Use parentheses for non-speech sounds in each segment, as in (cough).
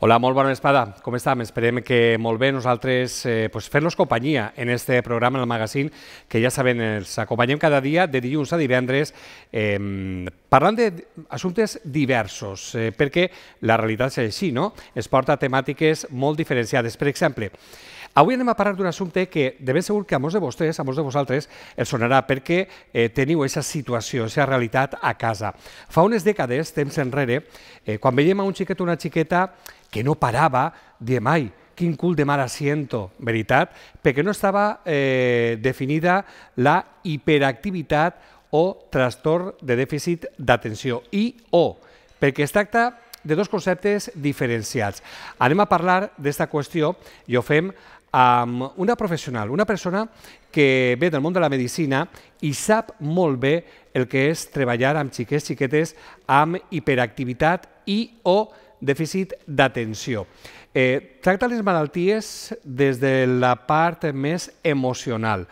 Hola, molt bona vesprada. Com estem? Esperem que molt bé. Nosaltres eh, pues, fer-los companyia en este programa, en el magazín, que ja saben, els acompanyem cada dia de dilluns a divendres eh, parlant d'assumptes diversos, eh, perquè la realitat és així, no? Es porta temàtiques molt diferenciades. Per exemple, Avui anem a parlar d'un assumpte que de ben segur que a molts de vostès, a molts de vosaltres, el sonarà perquè eh, teniu aquesta situació, aquesta realitat a casa. Fa unes dècades, temps enrere, eh, quan veiem a un xiquet o una xiqueta que no parava, diem, mai, quin cul de mare siento, veritat, perquè no estava eh, definida la hiperactivitat o trastorn de dèficit d'atenció, i o, perquè es tracta de dos conceptes diferenciats. Anem a parlar d'esta qüestió i ho fem amb una professional, una persona que ve del món de la medicina i sap molt bé el que és treballar amb xiquets, xiquetes amb hiperactivitat i o dèficit d'atenció. Eh, tracta les malalties des de la part més emocional.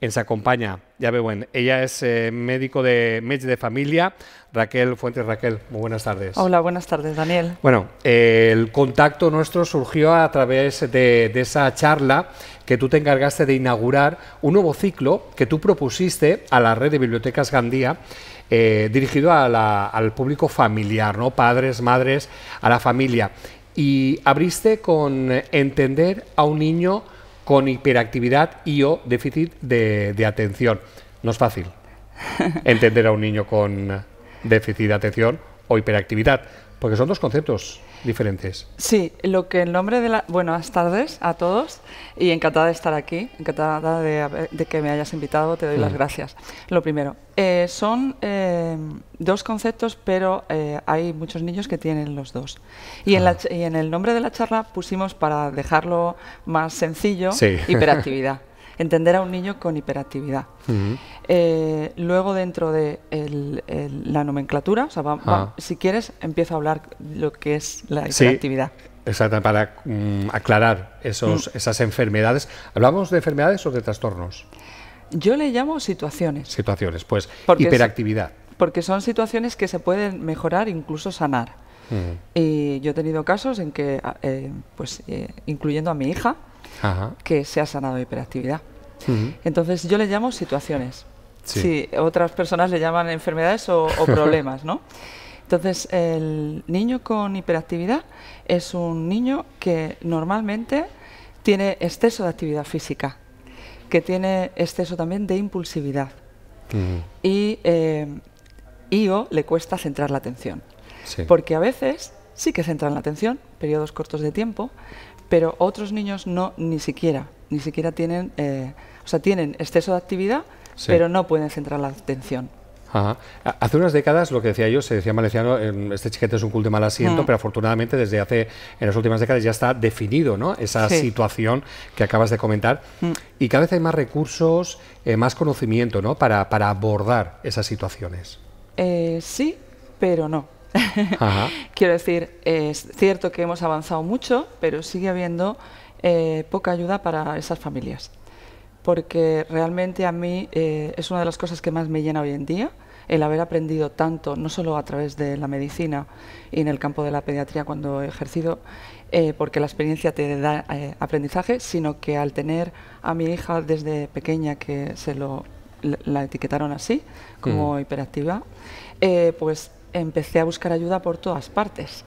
ens acompaña. Ya Bueno, ella es eh, médico de ...medio de Familia, Raquel Fuentes. Raquel, muy buenas tardes. Hola, buenas tardes, Daniel. Bueno, eh, el contacto nuestro surgió a través de, esa charla que tú te encargaste de inaugurar un nuevo ciclo que tú propusiste a la red de bibliotecas Gandía, eh, dirigido al público familiar, ¿no? Padres, madres, a la familia. Y abriste con entender a un niño con hiperactividad y o déficit de, de atención. No es fácil (laughs) entender a un niño con déficit de atención o hiperactividad. Porque son dos conceptos diferentes. Sí, lo que el nombre de la... Buenas tardes a todos y encantada de estar aquí, encantada de, que me hayas invitado, te doy las mm. gracias. Lo primero, eh, son eh, dos conceptos, pero eh, hay muchos niños que tienen los dos. Ah. Y, en el nombre de la charla pusimos, para dejarlo más sencillo, hiperactividad entender a un niño con hiperactividad. Eh, luego dentro de la nomenclatura, ah. si quieres, empiezo a hablar lo que es la hiperactividad. Exacto, para mm, aclarar esos, mm. esas enfermedades. ¿Hablamos de enfermedades o de trastornos? Yo le llamo situaciones. Situaciones, pues hiperactividad. porque son situaciones que se pueden mejorar, incluso sanar. Mm. Y yo he tenido casos en que, ah, eh, pues, eh, incluyendo a mi hija, que se ha sanado de hiperactividad. Entonces yo le llamo situaciones. si otras personas le llaman enfermedades o, (laughs) problemas, ¿no? Entonces, el niño con hiperactividad es un niño que normalmente tiene exceso de actividad física, que tiene exceso también de impulsividad. Y eh, le cuesta centrar la atención. Porque a veces sí que centran la atención, periodos cortos de tiempo, pero otros niños no ni siquiera ni siquiera tienen, eh, o sea, tienen exceso de actividad, pero no pueden centrar la atención. Hace unas décadas, lo que decía yo, se decía Maleciano, em, este chiquete es un culto de mal asiento, mm. pero afortunadamente desde hace, en las últimas décadas ya está definido ¿no? esa situación que acabas de comentar. Mm. Y cada vez hay más recursos, eh, más conocimiento ¿no? para, abordar esas situaciones. Eh, sí, pero no. (laughs) Quiero decir, es cierto que hemos avanzado mucho, pero sigue habiendo eh, poca ayuda para esas familias, porque realmente a mí eh, es una de las cosas que más me llena hoy en día, el haber aprendido tanto, no solo a través de la medicina y en el campo de la pediatría cuando he ejercido, eh, porque la experiencia te da aprendizaje, sino que al tener a mi hija desde pequeña que se lo la etiquetaron así, como mm. hiperactiva, pues empecé a buscar ayuda por todas partes.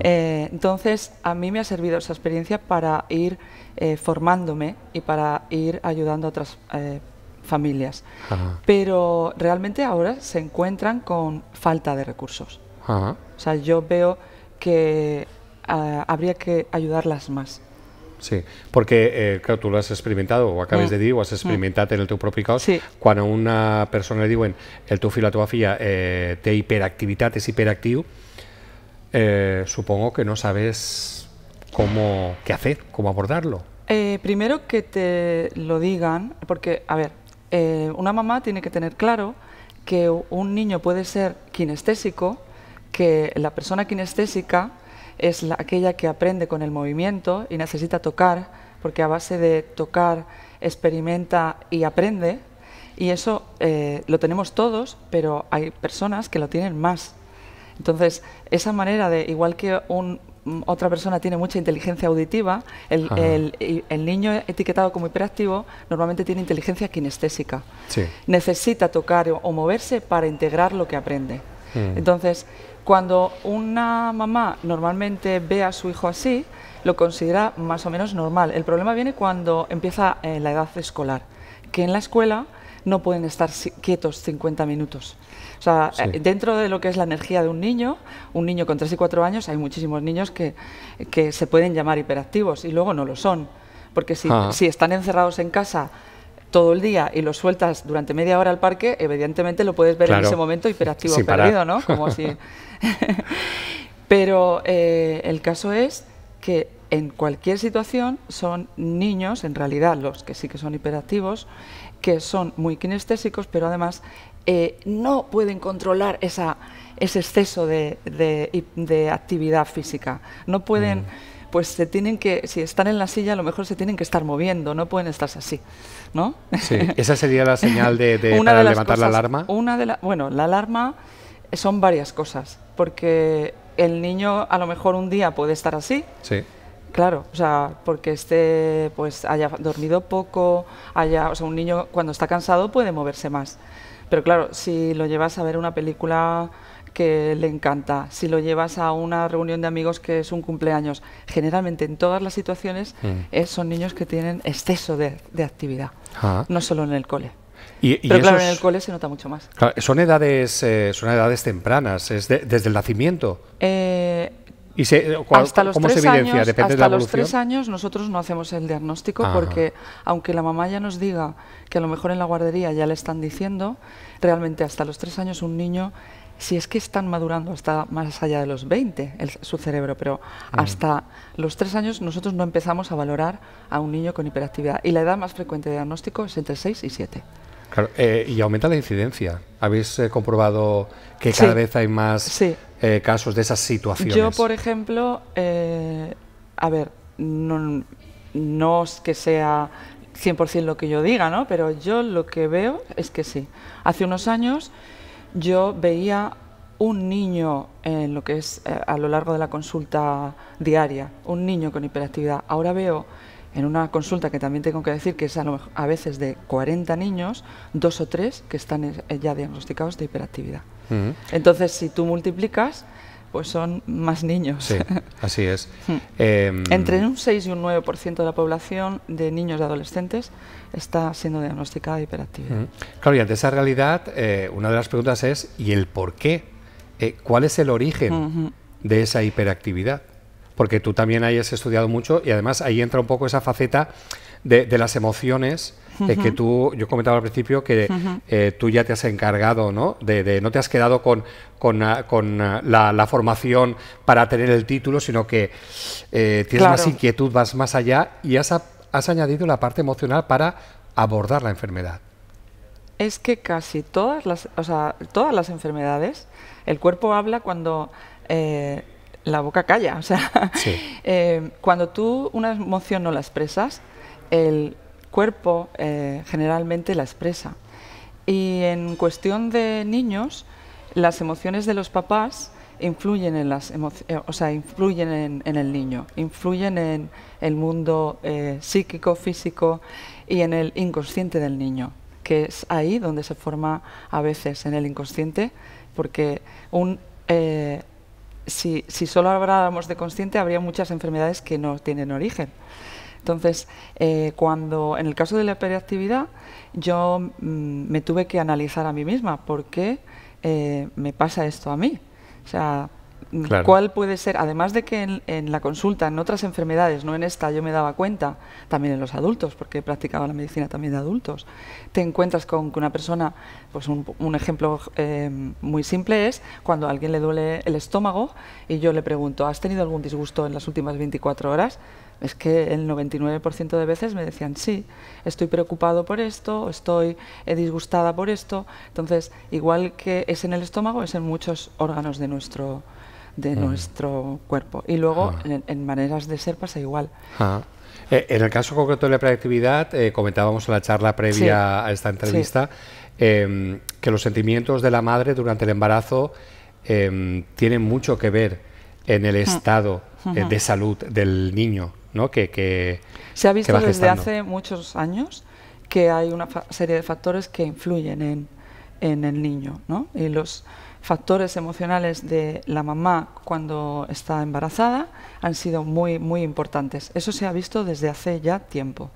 Eh, entonces, a mí me ha servido esa experiencia para ir eh, formándome y para ir ayudando a otras eh, familias. Pero realmente ahora se encuentran con falta de recursos. O sea, yo veo que ah, habría que ayudarlas más. Sí, porque tú eh, tú lo has o acabes mm. de decir, o has mm. experimentado en el teu propio caso, Cuando a una persona le diguen el tu filatografía la es filla eh, eh, supongo que no sabes cómo, qué hacer, cómo abordarlo. Eh, primero que te lo digan, porque, a ver, una mamá tiene que tener claro que un niño puede ser kinestésico, que la persona kinestésica es aquella que aprende con el movimiento y necesita tocar, porque a base de tocar experimenta y aprende, y eso eh, lo tenemos todos, pero hay personas que lo tienen más. Entonces, esa manera de, igual que un, otra persona tiene mucha inteligencia auditiva, el, niño etiquetado como hiperactivo normalmente tiene inteligencia kinestésica. Necesita tocar o, moverse para integrar lo que aprende. Mm. Entonces, cuando una mamá normalmente ve a su hijo así, lo considera más o menos normal. El problema viene cuando empieza eh, la edad escolar, que en la escuela no pueden estar quietos 50 minutos. O sea, eh, dentro de lo que es la energía de un niño, un niño con 3 y 4 años, hay muchísimos niños que, se pueden llamar hiperactivos y luego no lo son. Porque si ah. están encerrados en casa todo el día y lo sueltas durante media hora al parque, evidentemente lo puedes ver en ese momento hiperactivo perdido, ¿no? Como si... (laughs) Pero eh, el caso es que en cualquier situación son niños, en realidad los que sí que son hiperactivos, que son muy kinestésicos, pero además eh, no pueden controlar ese exceso de, actividad física. No pueden, mm. pues se tienen que, si están en la silla, a lo mejor se tienen que estar moviendo, no pueden estar así. ¿no? Sí, esa sería la señal de, (laughs) para de levantar la alarma. Una de bueno, la alarma son varias cosas, porque el niño a lo mejor un día puede estar así. Sí. Claro, o sea, porque esté, pues haya dormido poco, haya, o sea, un niño cuando está cansado puede moverse más. Pero claro, si lo llevas a ver una película que le encanta, si lo llevas a una reunión de amigos que es un cumpleaños. Generalmente en todas las situaciones mm. son niños que tienen exceso de, actividad, ah. no solo en el cole. Pero claro, en el cole se nota mucho más. son edades, eh, son edades tempranas, es desde el nacimiento. Eh, eh, hasta los ¿Cómo se evidencia? Años, ¿Depende hasta de los tres años nosotros no hacemos el diagnóstico porque aunque la mamá ya nos diga que a lo mejor en la guardería ya le están diciendo, realmente hasta los tres años un niño si es que están madurando hasta más allá de los 20 el, su cerebro, pero hasta los 3 años nosotros no empezamos a valorar a un niño con hiperactividad. Y la edad más frecuente de diagnóstico es entre 6 y 7. Claro, eh, y aumenta la incidencia. ¿Habéis eh, comprobado que cada vez hay más eh, casos de esas situaciones? Yo, por ejemplo, a ver, no, no, es que sea 100% lo que yo diga, ¿no? Pero yo lo que veo es que sí. Hace unos años yo veía un niño en lo que es eh, a lo largo de la consulta diaria, un niño con hiperactividad. Ahora veo en una consulta que también tengo que decir que es a, veces de 40 niños, dos o tres que están eh, ya diagnosticados de hiperactividad. Entonces, si tú multiplicas, pues son más niños. Sí, así es. (laughs) Hmm. Em, Entre un 6 y un 9% de la población de niños y adolescentes está siendo diagnosticada hiperactiva hiperactividad. Claro, y ante esa realidad, eh, una de las preguntas es, ¿y el por qué? Eh, ¿Cuál es el origen de esa hiperactividad? Porque tú también hayas estudiado mucho y además ahí entra un poco esa faceta de, de las emociones es que tú, yo comentaba al principio que eh, tú ya te has encargado, ¿no? De, no te has quedado con, con, ah, ah, la, formación para tener el título, sino que eh, tienes más inquietud, vas más allá y has, añadido la parte emocional para abordar la enfermedad. Es que casi todas las, todas las enfermedades, el cuerpo habla cuando eh, la boca calla. sea, (laughs) cuando tú una emoción no la expresas, el, cuerpo eh, generalmente la expresa. Y en cuestión de niños, las emociones de los papás influyen en las eh, o sea, influyen en, el niño, influyen en el mundo eh, psíquico, físico y en el inconsciente del niño, que es ahí donde se forma a veces en el inconsciente, porque si, si, solo habláramos de consciente habría muchas enfermedades que no tienen origen. Entonces, eh, cuando en el caso de la hiperactividad, yo mm, me tuve que analizar a mí misma por qué eh, me pasa esto a mí. O sea, ¿Cuál puede ser? Además de que en, la consulta, en otras enfermedades, no en esta, yo me daba cuenta, también en los adultos, porque he practicado la medicina también de adultos, te encuentras con que una persona, pues un, ejemplo eh, muy simple es cuando a alguien le duele el estómago y yo le pregunto, ¿has tenido algún disgusto en las últimas 24 horas? Es que el 99% de veces me decían, sí, estoy preocupado por esto, estoy eh, disgustada por esto. Entonces, igual que es en el estómago, es en muchos órganos de nuestro de mm. nuestro cuerpo. Y luego ah. en, maneras de ser pasa igual. Ah. Eh, en el caso concreto de la proyectividad eh, comentábamos en la charla previa a esta entrevista em, que los sentimientos de la madre durante el embarazo em, tienen mucho que ver en el mm. estado eh, de salud del niño, ¿no? Que, se ha visto desde hace muchos años que hay una serie de factores que influyen en, el niño, ¿no? Y los factores emocionales de la mamá cuando está embarazada han sido muy, muy importantes. Eso se ha visto desde hace ya tiempo,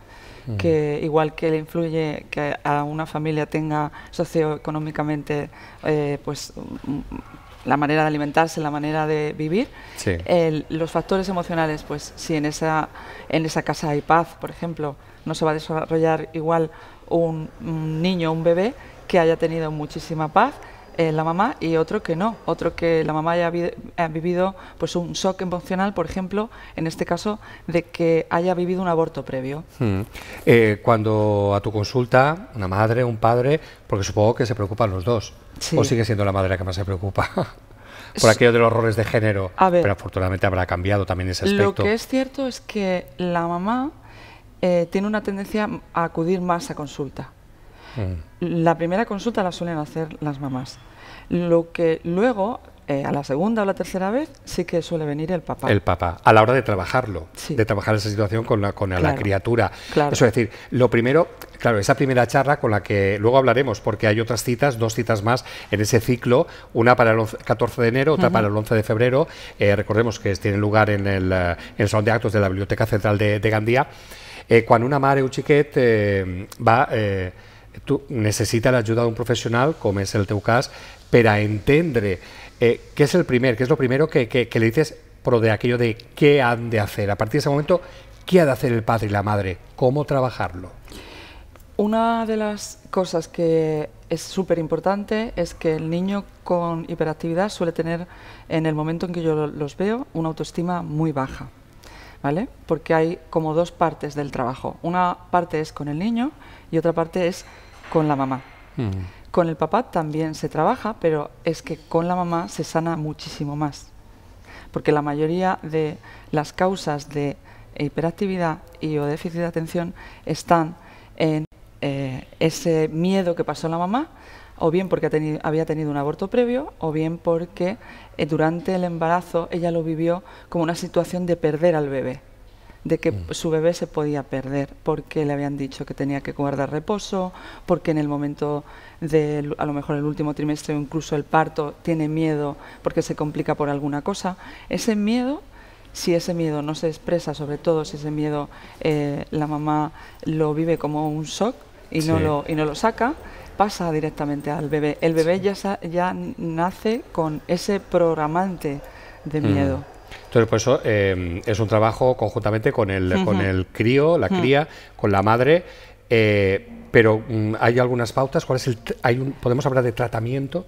que igual que le influye que a una familia tenga socioeconómicamente eh, pues, mm, la manera de alimentarse, la manera de vivir. los factores emocionales, pues si en esa, en esa casa hay paz, por ejemplo, no se va a desarrollar igual un, niño o un bebé que haya tenido muchísima paz eh, la mamá y otro que no, otro que la mamá haya vivido pues un shock emocional, por ejemplo, en este caso de que haya vivido un aborto previo. Hmm. Eh, cuando a tu consulta, una madre, un padre, porque supongo que se preocupan los dos, o sigue siendo la madre la que más se preocupa. (laughs) por aquello de los roles de género, pero afortunadamente habrá cambiado también ese aspecto. Lo que es cierto es que la mamá eh, tiene una tendencia a acudir más a consulta. Mm. La primera consulta la suelen hacer las mamás. Lo que luego eh, a la segunda o la tercera vez sí que suele venir el papá. El papá, a la hora de trabajarlo, de trabajar esa situación con la, criatura. Eso es decir, lo primero, claro, esa primera charla con la que luego hablaremos, porque hay otras citas, dos citas más en ese ciclo, una para el 14 de enero, otra para el 11 de febrero, eh, recordemos que tiene lugar eh, en el, Salón de Actos de la Biblioteca Central de, Gandía, cuando una madre un chiquet va... Tú necesitas la ayuda de un profesional, el es el per pero entendre eh, qué es el primer, qué es lo primero que, le dices, por de aquello de qué han de hacer. A partir de ese momento, ¿qué ha de hacer el padre y la madre? ¿Cómo trabajarlo? Una de las cosas que es súper importante es que el niño con hiperactividad suele tener, en el momento en que yo los veo, una autoestima muy baja. ¿Vale? Porque hay como dos partes del trabajo. Una parte es con el niño y otra parte es con la mamá. Mm. Con el papá también se trabaja, pero es que con la mamá se sana muchísimo más. Porque la mayoría de las causas de hiperactividad y o déficit de atención están en eh, ese miedo que pasó la mamá, o bien porque había tenido un aborto previo, o bien porque eh, durante el embarazo ella lo vivió como una situación de perder al bebé de que mm. su bebé se podía perder porque le habían dicho que tenía que guardar reposo, porque en el momento de a lo mejor el último trimestre o incluso el parto tiene miedo porque se complica por alguna cosa. Ese miedo, si ese miedo no se expresa, sobre todo si ese miedo eh, la mamá lo vive como un shock y, no, lo, y no lo saca, pasa directamente al bebé. El bebé ya, ya nace con ese programante de miedo. Mm. Entonces, pues eso eh, es un trabajo conjuntamente con el, con el crío, la mm. cría, con la madre. Eh, pero mm, hay algunas pautas. ¿Cuál es el hay un, podemos hablar de tratamiento?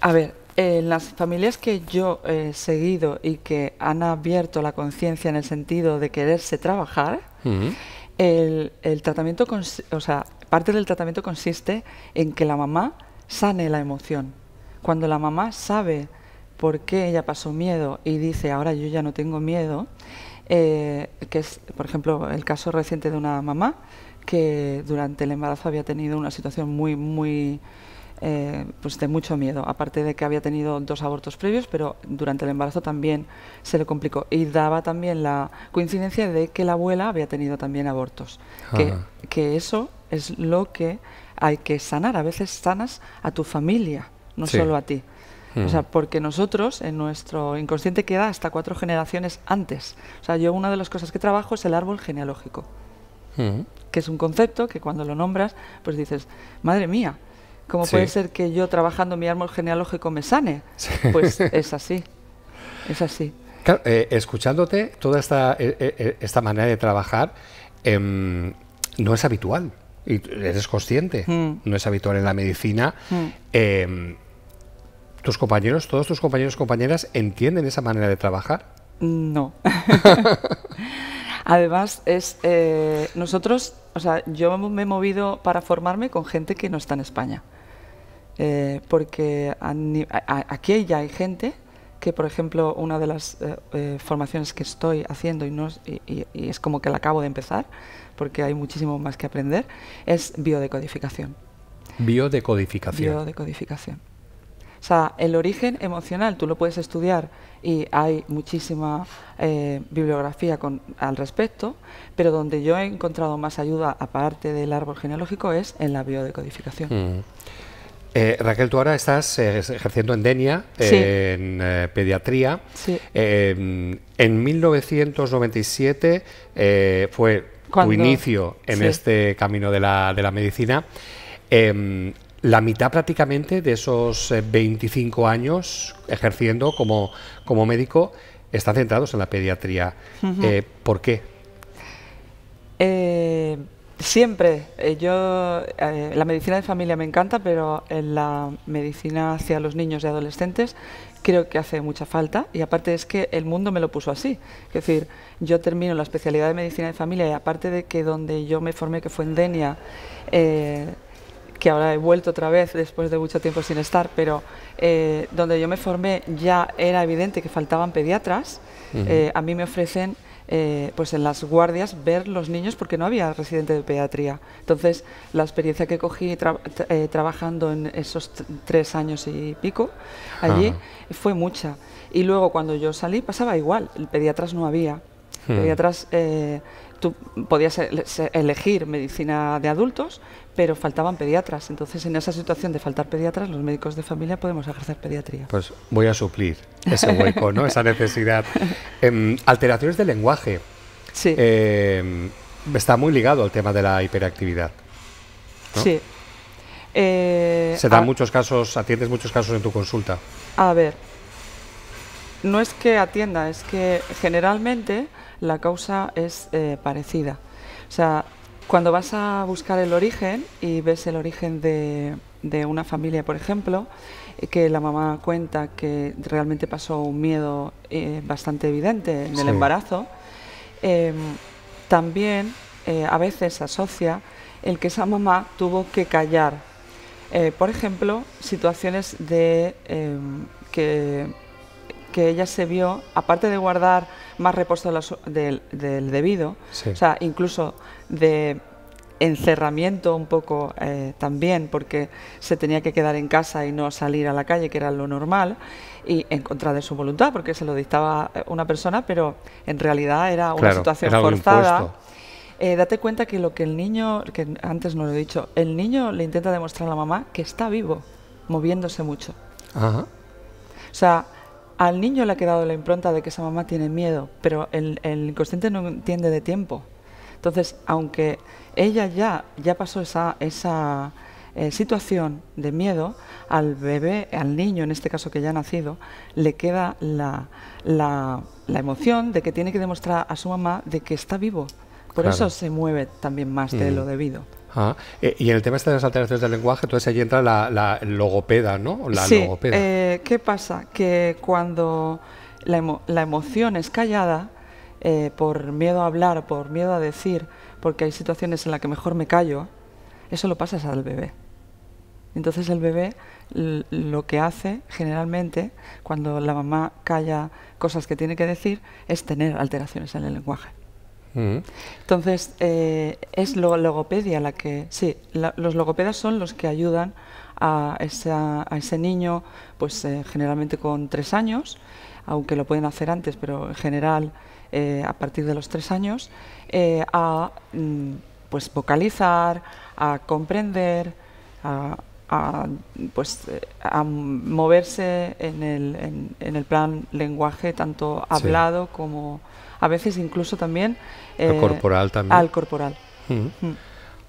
A ver, en las familias que yo he seguido y que han abierto la conciencia en el sentido de quererse trabajar, el, el, tratamiento, o sea, parte del tratamiento consiste en que la mamá sane la emoción. Cuando la mamá sabe por qué ella pasó miedo y dice, ahora yo ya no tengo miedo, eh, que es, por ejemplo, el caso reciente de una mamá que durante el embarazo había tenido una situación muy, muy, eh, pues de mucho miedo, aparte de que había tenido dos abortos previos, pero durante el embarazo también se le complicó. Y daba también la coincidencia de que la abuela había tenido también abortos. Que, eso es lo que hay que sanar. A veces sanas a tu familia, no solo a ti. O sea, mm. porque nosotros, en nuestro inconsciente, queda hasta cuatro generaciones antes. O sea, yo una de las cosas que trabajo es el árbol genealógico, mm. que es un concepto que cuando lo nombras, pues dices, madre mía, ¿cómo puede ser que yo trabajando mi árbol genealógico me sane? Pues (laughs) es así, es así. Claro, eh, escuchándote, toda esta, eh, eh, esta manera de trabajar em, no es habitual. Y eres consciente, mm. no es habitual en la medicina. Em, ¿Tus compañeros, todos tus compañeros compañeras entienden esa manera de trabajar? No. (laughs) (laughs) Además, es eh, nosotros, o sea, yo me he movido para formarme con gente que no está en España. Eh, porque aquí ya hay gente que, por ejemplo, una de las eh, formaciones que estoy haciendo y, no, y, es como que la acabo de empezar, porque hay muchísimo más que aprender, es biodecodificación. Biodecodificación. Biodecodificación. O sea, el origen emocional tú lo puedes estudiar y hay muchísima eh, bibliografía con, al respecto, pero donde yo he encontrado más ayuda, aparte del árbol genealógico, es en la biodecodificación. Mm. Eh, Raquel, tú ahora estás eh, ejerciendo en Denia, en pediatría. Sí. en 1997 fue tu inicio en este camino de la, de la medicina la mitad prácticamente de esos 25 eh, años ejerciendo como, como médico están centrados en la pediatría. Eh, ¿Por qué? Eh, siempre, yo, la medicina de familia me encanta, pero en la medicina hacia los niños y adolescentes creo que hace mucha falta y aparte es que el mundo me lo puso así. Es decir, yo termino la especialidad de medicina de familia y aparte de que donde yo me formé, que fue en Denia, que ahora he vuelto otra vez después de mucho tiempo sin estar, pero eh, donde yo me formé ya era evidente que faltaban pediatras. Eh, a mí me ofrecen eh, pues en las guardias ver los niños porque no había residente de pediatría. Entonces, la experiencia que cogí trabajando en esos tres años y pico allí fue mucha. Y luego cuando yo salí pasaba igual, el pediatras no había. Hmm. Pediatras tú podías e-, elegir medicina de adultos, pero faltaban pediatras. Entonces, en esa situación de faltar pediatras, los médicos de familia podemos ejercer pediatría. Pues voy a suplir ese hueco, ¿no? esa necesidad. (laughs) Em, alteraciones de lenguaje. Sí. Em, está muy ligado al tema de la hiperactividad. Sí. Eh, se dan muchos casos, atiendes muchos casos en tu consulta. A ver, no es que atienda, es que generalmente la causa es eh, parecida. O sea, cuando vas a buscar el origen y ves el origen de, una familia, por ejemplo, que la mamá cuenta que realmente pasó un miedo eh, bastante evidente en el embarazo, em, también eh, a veces asocia el que esa mamá tuvo que callar. por ejemplo, situaciones de em, que que ella se vio, aparte de guardar más reposo del, debido, o sea, incluso de encerramiento un poco eh, también, porque se tenía que quedar en casa y no salir a la calle, que era lo normal, y en contra de su voluntad, porque se lo dictaba eh, una persona, pero en realidad era una situación forzada. Eh, date cuenta que lo que el niño, que antes no lo he dicho, el niño le intenta demostrar a la mamá que está vivo, moviéndose mucho. Ajá. O sea, al niño le ha quedado la impronta de que esa mamá tiene miedo, pero el, inconsciente no entiende de tiempo. Entonces, aunque ella ya, ya pasó esa, esa eh, situación de miedo, al bebé, al niño en este caso que ya ha nacido, le queda la, emoción de que tiene que demostrar a su mamá de que está vivo. Por eso se mueve también más de lo mm. debido. Ah, eh, y en el tema este de las alteraciones del lenguaje, entonces ahí entra la, logopeda, ¿no? La sí, eh, ¿Qué pasa? Que cuando la, emoción es callada, eh, por miedo a hablar, por miedo a decir, porque hay situaciones en las que mejor me callo, eso lo pasas al bebé. Entonces el bebé lo que hace generalmente cuando la mamá calla cosas que tiene que decir es tener alteraciones en el lenguaje. Entonces, eh, es logopedia la que... Sí, los logopedas son los que ayudan a, ese niño, pues eh, generalmente con tres años, aunque lo pueden hacer antes, pero en general eh, a partir de los tres años, a mm, pues vocalizar, a comprender, a, pues, a moverse en el, en, el plan lenguaje, tanto hablado como a veces incluso también... al eh, corporal mm. Mm.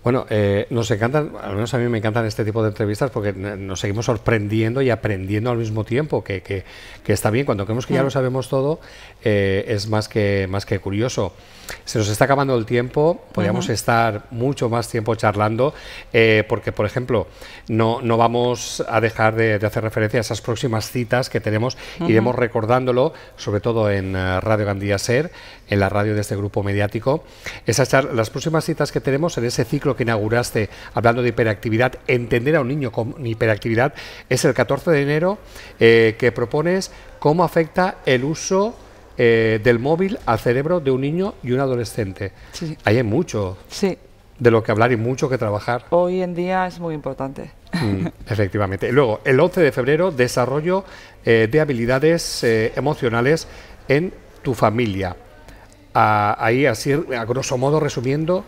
Bueno, eh, nos encantan, al menos a mí me encantan este tipo de entrevistas porque nos seguimos sorprendiendo y aprendiendo al mismo tiempo, que, que, que está bien, cuando creemos que ya lo sabemos todo, eh, es más que, más que curioso. Se nos está acabando el tiempo, podríamos estar mucho más tiempo charlando, eh, porque, por ejemplo, no, no vamos a dejar de, hacer referencia a esas próximas citas que tenemos, iremos recordándolo, sobre todo en Radio Gandía Ser, en la radio de este grupo mediático, esas las próximas citas que tenemos en ese ciclo que inauguraste hablando de hiperactividad, entender a un niño con hiperactividad, es el 14 de enero eh, que propones cómo afecta el uso eh, del móvil al cerebro de un niño y un adolescente. Ahí hay mucho de lo que hablar y mucho que trabajar. Hoy en día es muy importante. Mm, efectivamente. Luego, el 11 de febrero, desarrollo eh, de habilidades emocionales en tu familia. Ah, ahí, así, a grosso modo, resumiendo,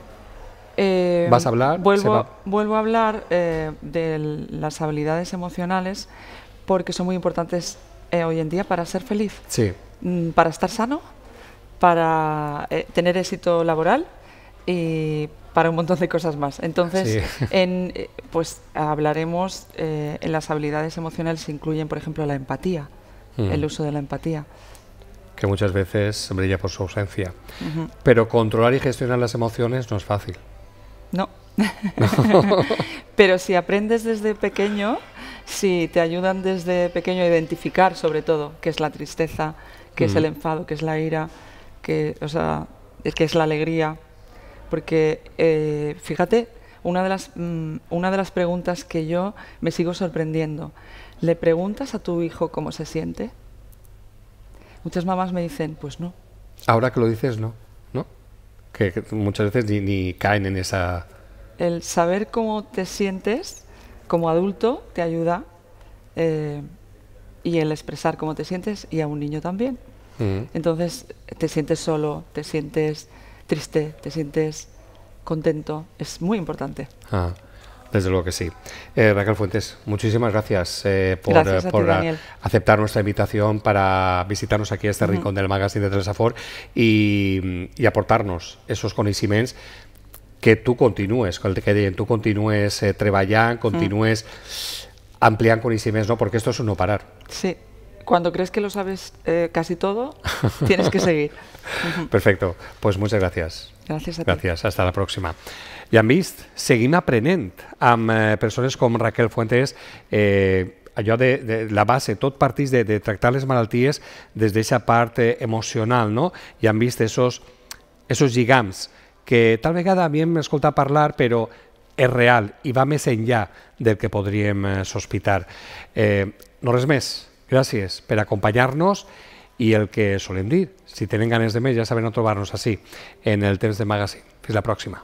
eh, ¿Vas a hablar? Vuelvo, vuelvo a hablar eh, de las habilidades emocionales porque son muy importantes eh, hoy en día para ser feliz, mm, para estar sano, para tener éxito laboral y para un montón de cosas más. Entonces, (laughs) pues hablaremos en las habilidades emocionales incluyen, por ejemplo, la empatía, mm. el uso de la empatía que muchas veces brilla por su ausencia. Pero controlar y gestionar las emociones no es fácil. No. (laughs) Pero si aprendes desde pequeño, si te ayudan desde pequeño a identificar sobre todo qué es la tristeza, qué es el enfado, qué es la ira, qué, o sea, es la alegría. Porque eh, fíjate, una de, las, mm, una de las preguntas que yo me sigo sorprendiendo, ¿le preguntas a tu hijo cómo se siente? Muchas mamás me dicen, pues no. Ahora que lo dices, no que muchas veces ni, caen en esa... El saber cómo te sientes como adulto te ayuda eh, y el expresar cómo te sientes y a un niño también. Mm. Entonces te sientes solo, te sientes triste, te sientes contento, es muy importante. Ah. Desde luego que sí. Eh, Raquel Fuentes, muchísimas gracias eh, por, eh, aceptar nuestra invitación para visitarnos aquí a este rincón del magazine de Telesafor mm, y, aportarnos esos conocimientos que tú continúes, que tú continúes eh, mm. continúes ampliando conocimientos, ¿no? porque esto es un no parar. Sí. cuando crees que lo sabes eh, casi todo, tienes que seguir. (laughs) Perfecto. Pues muchas gracias. Gracias a ti. Gracias. Hasta la próxima. Y han vist, seguimos aprendiendo amb eh, persones com Raquel Fuentes, eh, allò de, de la base, tot partís de, de tractar les malalties des d'aquesta part eh, emocional, no? I han vist esos, esos lligams que tal vegada havíem escoltat parlar, però és real i va més enllà del que podríem eh, sospitar. Eh, no res més. Gràcies per acompanyar-nos i el que solem dir, si tenen ganes de més ja saben on trobar-nos així, en el temps de magazine. Fins la pròxima.